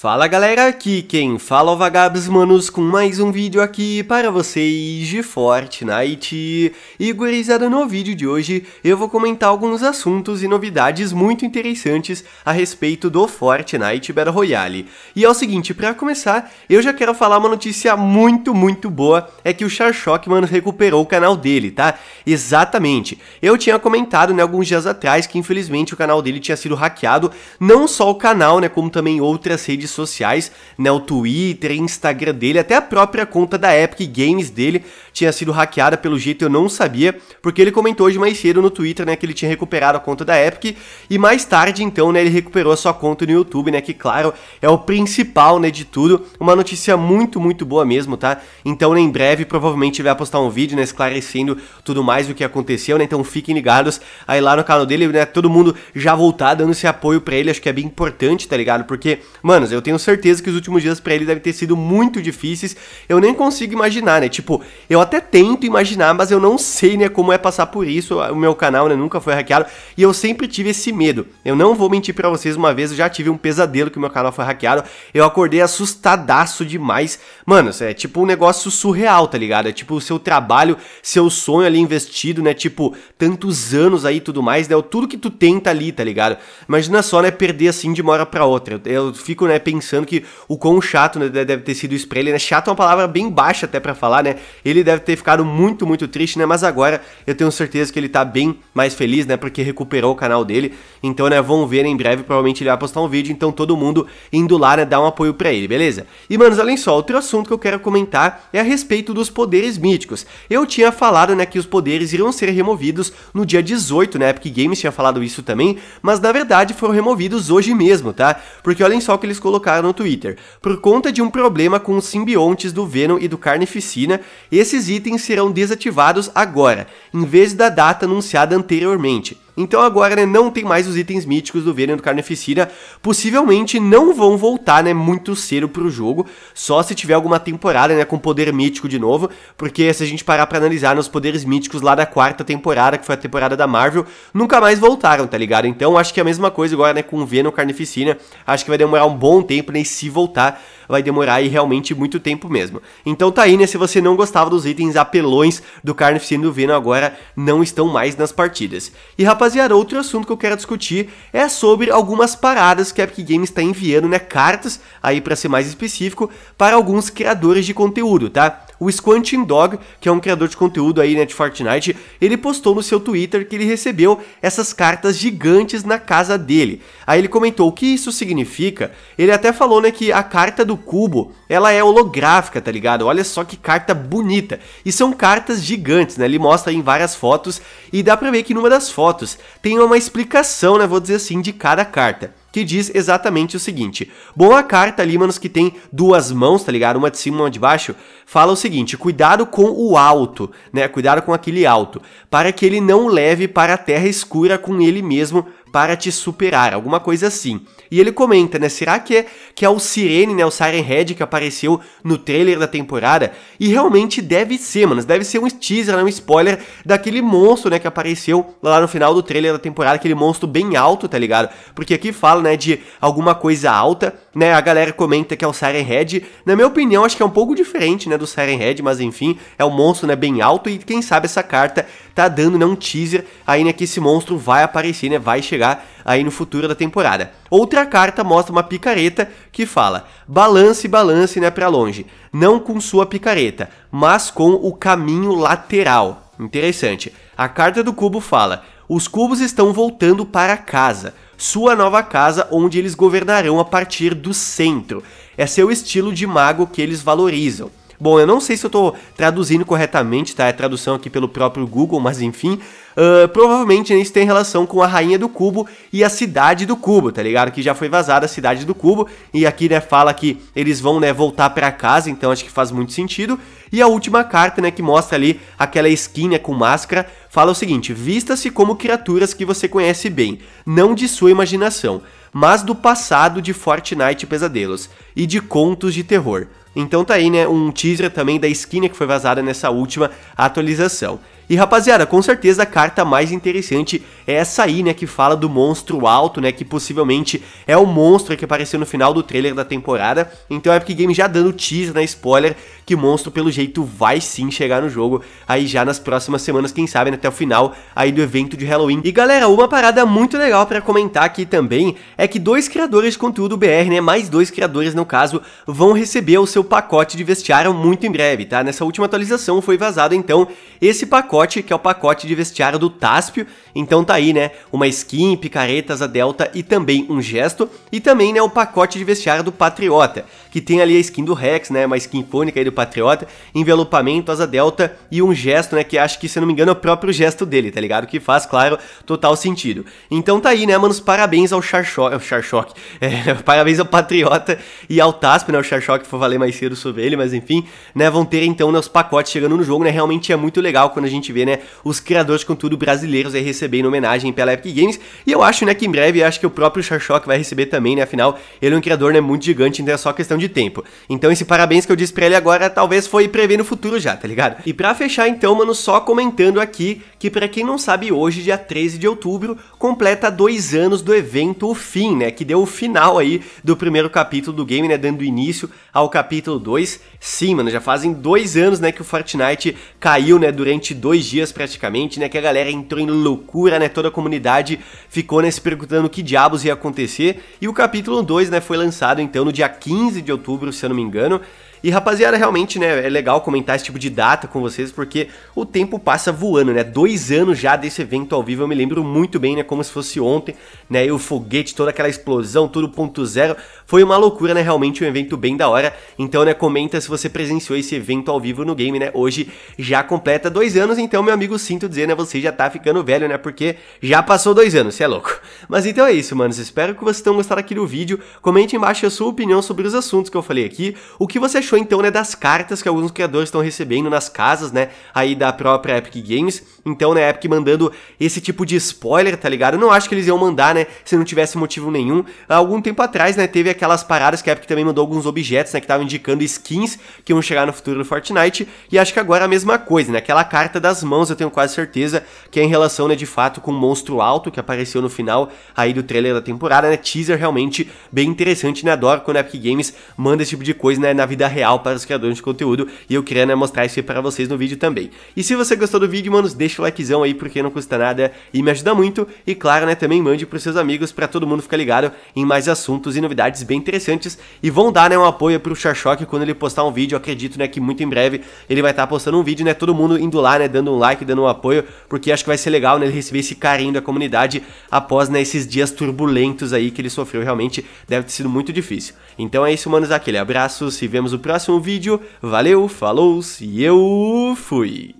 Fala galera, aqui quem fala é o Vagabos Manos com mais um vídeo aqui para vocês de Fortnite. E gurizada, no vídeo de hoje eu vou comentar alguns assuntos e novidades muito interessantes a respeito do Fortnite Battle Royale. E é o seguinte, para começar, eu já quero falar uma notícia muito, muito boa, é que o Sharshock, mano, recuperou o canal dele, tá? Exatamente. Eu tinha comentado, né, alguns dias atrás que infelizmente o canal dele tinha sido hackeado, não só o canal, né, como também outras redes redes sociais, né, o Twitter, Instagram dele, até a própria conta da Epic Games dele tinha sido hackeada, pelo jeito eu não sabia, porque ele comentou hoje mais cedo no Twitter, né, que ele tinha recuperado a conta da Epic e mais tarde então, né, ele recuperou a sua conta no YouTube, né, que claro, é o principal, né, de tudo. Uma notícia muito, muito boa mesmo, tá? Então, né, em breve provavelmente vai postar um vídeo, né, esclarecendo tudo mais o que aconteceu, né? Então, fiquem ligados aí lá no canal dele, né? Todo mundo já voltar dando esse apoio para ele, acho que é bem importante, tá ligado? Porque, mano, eu eu tenho certeza que os últimos dias para ele devem ter sido muito difíceis. Eu nem consigo imaginar, né? Tipo, eu até tento imaginar, mas eu não sei, né, como é passar por isso. O meu canal, né, nunca foi hackeado e eu sempre tive esse medo. Eu não vou mentir para vocês, uma vez eu já tive um pesadelo que o meu canal foi hackeado. Eu acordei assustadaço demais. Mano, é tipo um negócio surreal, tá ligado? É tipo o seu trabalho, seu sonho ali investido, né? Tipo, tantos anos aí e tudo mais, né? Tudo que tu tenta ali, tá ligado? Imagina só, né, perder assim de uma hora pra outra. eu fico, né, pensando que o quão chato né, deve ter sido isso pra ele, né? Chato é uma palavra bem baixa até para falar, né? Ele deve ter ficado muito, muito triste, né? Mas agora eu tenho certeza que ele tá bem mais feliz, né? Porque recuperou o canal dele. Então, né, vão ver né, em breve, provavelmente ele vai postar um vídeo, então todo mundo indo lá, né, dar um apoio para ele, beleza? E, manos, olhem só, outro assunto que eu quero comentar é a respeito dos poderes míticos. Eu tinha falado, né, que os poderes iriam ser removidos no dia 18, né, Epic Games tinha falado isso também, mas na verdade foram removidos hoje mesmo, tá? Porque olhem só o que eles colocaram colocaram no Twitter. Por conta de um problema com os simbiontes do Venom e do Carnificina, esses itens serão desativados agora, em vez da data anunciada anteriormente. Então agora, né, não tem mais os itens míticos do Venom do Carnificina, possivelmente não vão voltar, né, muito cedo pro jogo, só se tiver alguma temporada, né, com poder mítico de novo, porque se a gente parar pra analisar nos poderes míticos lá da quarta temporada, que foi a temporada da Marvel, nunca mais voltaram, tá ligado? Então acho que é a mesma coisa agora, né, com o Venom Carnificina, acho que vai demorar um bom tempo, né, e se voltar, vai demorar aí realmente muito tempo mesmo. Então tá aí, né, se você não gostava dos itens apelões do Carnificina e do Venom agora, não estão mais nas partidas. E rapaziada, rapaziada, outro assunto que eu quero discutir é sobre algumas paradas que a Epic Games está enviando, né, cartas, aí para ser mais específico, para alguns criadores de conteúdo, tá? o Squanting Dog, que é um criador de conteúdo aí né, de Fortnite, ele postou no seu Twitter que ele recebeu essas cartas gigantes na casa dele. Aí ele comentou o que isso significa. Ele até falou né, que a carta do cubo, ela é holográfica, tá ligado? Olha só que carta bonita. E são cartas gigantes, né? Ele mostra em várias fotos e dá pra ver que numa das fotos tem uma explicação, né, vou dizer assim, de cada carta que diz exatamente o seguinte. Bom, a carta ali, manos, que tem duas mãos, tá ligado? Uma de cima e uma de baixo, fala o seguinte: cuidado com o alto, né? Cuidado com aquele alto, para que ele não leve para a terra escura com ele mesmo para te superar, alguma coisa assim. E ele comenta, né? Será que é, que é o Sirene, né? O Siren Head que apareceu no trailer da temporada? E realmente deve ser, mano. Deve ser um teaser, né, um spoiler daquele monstro, né? Que apareceu lá no final do trailer da temporada. Aquele monstro bem alto, tá ligado? Porque aqui fala, né? De alguma coisa alta, né? A galera comenta que é o Siren Head. Na minha opinião, acho que é um pouco diferente, né? Do Siren Head, mas enfim, é um monstro, né? Bem alto. E quem sabe essa carta tá dando né, um teaser aí né, que esse monstro vai aparecer, né, vai chegar aí no futuro da temporada. Outra carta mostra uma picareta que fala: "Balance, balance, né, para longe, não com sua picareta, mas com o caminho lateral". Interessante. A carta do cubo fala: "Os cubos estão voltando para casa" sua nova casa onde eles governarão a partir do centro. É seu estilo de mago que eles valorizam. Bom, eu não sei se eu estou traduzindo corretamente, tá? É tradução aqui pelo próprio Google, mas enfim. Uh, provavelmente isso tem relação com a Rainha do Cubo e a Cidade do Cubo, tá ligado? Que já foi vazada a Cidade do Cubo. E aqui, né, fala que eles vão, né, voltar para casa, então acho que faz muito sentido. E a última carta, né, que mostra ali aquela skin, né, com máscara, fala o seguinte: vista-se como criaturas que você conhece bem, não de sua imaginação mas do passado de Fortnite Pesadelos e de contos de terror. Então tá aí, né, um teaser também da skin que foi vazada nessa última atualização. E rapaziada, com certeza a carta mais interessante é essa aí, né, que fala do monstro alto, né, que possivelmente é o monstro que apareceu no final do trailer da temporada. Então a Epic Games já dando teaser, né, spoiler, que monstro pelo jeito vai sim chegar no jogo aí já nas próximas semanas, quem sabe, né, até o final aí do evento de Halloween. E galera, uma parada muito legal para comentar aqui também é que dois criadores de conteúdo BR, né, mais dois criadores no caso, vão receber o seu pacote de vestiário muito em breve, tá? Nessa última atualização foi vazado então esse pacote, que é o pacote de vestiário do Táspio. Então tá aí, né, uma skin, picaretas, a Delta e também um gesto, e também, né, o pacote de vestiário do Patriota, que tem ali a skin do Rex, né, uma skin Fônica aí do Patriota, envelopamento, asa Delta e um gesto, né, que acho que, se não me engano, é o próprio gesto dele, tá ligado? Que faz, claro, total sentido. Então tá aí, né, manos, parabéns ao Charchoque, ao Charchoque, é, parabéns ao Patriota e ao Tasp, né, o Charchoque vou valer mais cedo sobre ele, mas enfim, né, vão ter então, né, os pacotes chegando no jogo, né, realmente é muito legal quando a gente vê, né, os criadores de conteúdo brasileiros aí recebendo homenagem homenagem pela Epic Games. E eu acho, né, que em breve, acho que o próprio que vai receber também, né? Afinal, ele é um criador, né, muito gigante, então é só questão de tempo. Então esse parabéns que eu disse pra ele agora, talvez foi prever no futuro já, tá ligado? E pra fechar então, mano, só comentando aqui que pra quem não sabe, hoje, dia 13 de outubro, completa dois anos do evento O Fim, né? Que deu o final aí do primeiro capítulo do game, né? Dando início ao capítulo 2. Sim, mano, já fazem dois anos, né, que o Fortnite caiu, né, durante dois dias praticamente, né? Que a galera entrou em loucura, né? toda a comunidade ficou né, se perguntando o que diabos ia acontecer. E o capítulo 2 né, foi lançado então no dia 15 de outubro, se eu não me engano. E rapaziada, realmente, né, é legal comentar esse tipo de data com vocês, porque o tempo passa voando, né? Dois anos já desse evento ao vivo, eu me lembro muito bem, né? Como se fosse ontem, né? E o foguete, toda aquela explosão, tudo ponto zero. Foi uma loucura, né? Realmente um evento bem da hora. Então, né, comenta se você presenciou esse evento ao vivo no game, né? Hoje já completa dois anos, então, meu amigo, sinto dizer, né? Você já tá ficando velho, né? Porque já passou dois anos, você é louco. Mas então é isso, manos. Espero que vocês tenham gostado aqui do vídeo. Comente embaixo a sua opinião sobre os assuntos que eu falei aqui. O que você achou deixou então, né, das cartas que alguns criadores estão recebendo nas casas, né, aí da própria Epic Games. Então, né, a Epic mandando esse tipo de spoiler, tá ligado? não acho que eles iam mandar, né, se não tivesse motivo nenhum. algum tempo atrás, né, teve aquelas paradas que a Epic também mandou alguns objetos, né, que estavam indicando skins que iam chegar no futuro do Fortnite. E acho que agora é a mesma coisa, né, aquela carta das mãos, eu tenho quase certeza que é em relação, né, de fato com o monstro alto que apareceu no final aí do trailer da temporada, né, teaser realmente bem interessante, né, adoro quando a Epic Games manda esse tipo de coisa, né, na vida real real para os criadores de conteúdo e eu queria né, mostrar isso para vocês no vídeo também. E se você gostou do vídeo, manos, deixa o likezão aí porque não custa nada e me ajuda muito. E claro, né, também mande para os seus amigos para todo mundo ficar ligado em mais assuntos e novidades bem interessantes e vão dar né, um apoio para o Xaxoque quando ele postar um vídeo. Eu acredito né, que muito em breve ele vai estar tá postando um vídeo, né, todo mundo indo lá, né, dando um like, dando um apoio, porque acho que vai ser legal né, ele receber esse carinho da comunidade após né, esses dias turbulentos aí que ele sofreu. Realmente deve ter sido muito difícil. Então é isso, manos, aquele abraço, se vemos o próximo próximo vídeo. Valeu, falou e eu fui!